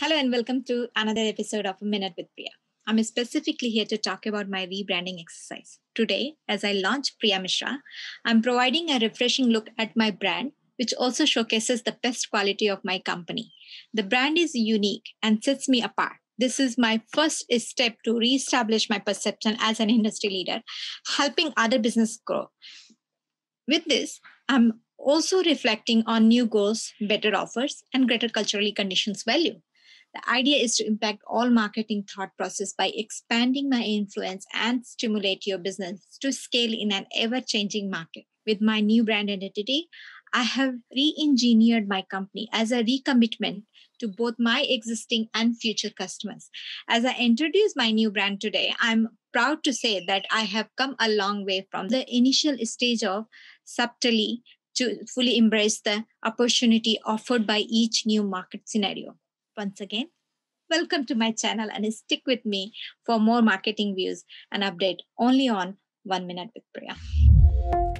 Hello, and welcome to another episode of A Minute with Priya. I'm specifically here to talk about my rebranding exercise. Today, as I launch Priya Mishra, I'm providing a refreshing look at my brand, which also showcases the best quality of my company. The brand is unique and sets me apart. This is my first step to reestablish my perception as an industry leader, helping other business grow. With this, I'm also reflecting on new goals, better offers, and greater culturally conditions value. The idea is to impact all marketing thought process by expanding my influence and stimulate your business to scale in an ever changing market. With my new brand identity, I have re engineered my company as a recommitment to both my existing and future customers. As I introduce my new brand today, I'm proud to say that I have come a long way from the initial stage of subtly to fully embrace the opportunity offered by each new market scenario once again. Welcome to my channel and stick with me for more marketing views and update only on One Minute with Priya.